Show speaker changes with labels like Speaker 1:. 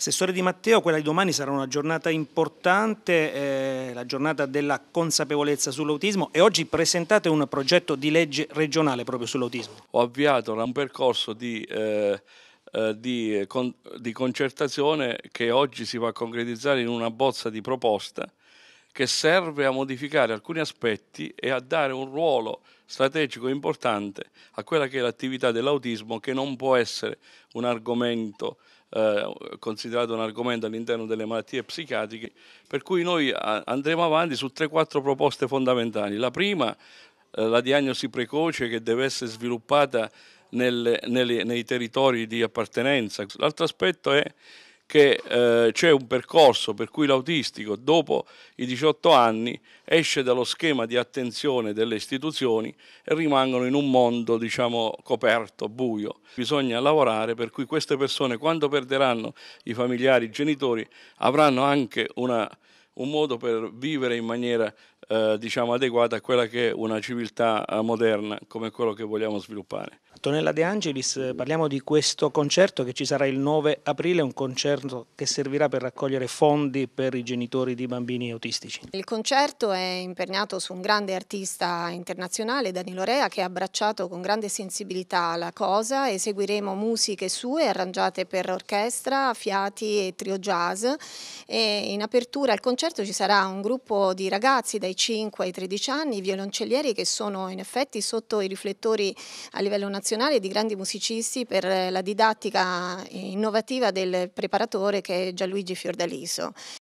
Speaker 1: Assessore Di Matteo, quella di domani sarà una giornata importante, eh, la giornata della consapevolezza sull'autismo e oggi presentate un progetto di legge regionale proprio sull'autismo.
Speaker 2: Ho avviato un percorso di, eh, eh di, con, di concertazione che oggi si va a concretizzare in una bozza di proposta che serve a modificare alcuni aspetti e a dare un ruolo strategico importante a quella che è l'attività dell'autismo che non può essere un argomento eh, considerato un argomento all'interno delle malattie psichiatriche, per cui noi eh, andremo avanti su 3-4 proposte fondamentali. La prima, eh, la diagnosi precoce che deve essere sviluppata nelle, nelle, nei territori di appartenenza. L'altro aspetto è che eh, c'è un percorso per cui l'autistico dopo i 18 anni esce dallo schema di attenzione delle istituzioni e rimangono in un mondo diciamo coperto, buio. Bisogna lavorare per cui queste persone quando perderanno i familiari, i genitori avranno anche una, un modo per vivere in maniera eh, diciamo adeguata a quella che è una civiltà eh, moderna come quello che vogliamo sviluppare.
Speaker 1: Antonella De Angelis, eh, parliamo di questo concerto che ci sarà il 9 aprile, un concerto che servirà per raccogliere fondi per i genitori di bambini autistici.
Speaker 3: Il concerto è imperniato su un grande artista internazionale, Danilo Rea, che ha abbracciato con grande sensibilità la cosa. Eseguiremo musiche sue arrangiate per orchestra, fiati e trio jazz. E in apertura al concerto ci sarà un gruppo di ragazzi dai 5 ai 13 anni, i violoncellieri che sono in effetti sotto i riflettori a livello nazionale di grandi musicisti per eh, la didattica innovativa del preparatore che è Gianluigi Fiordaliso.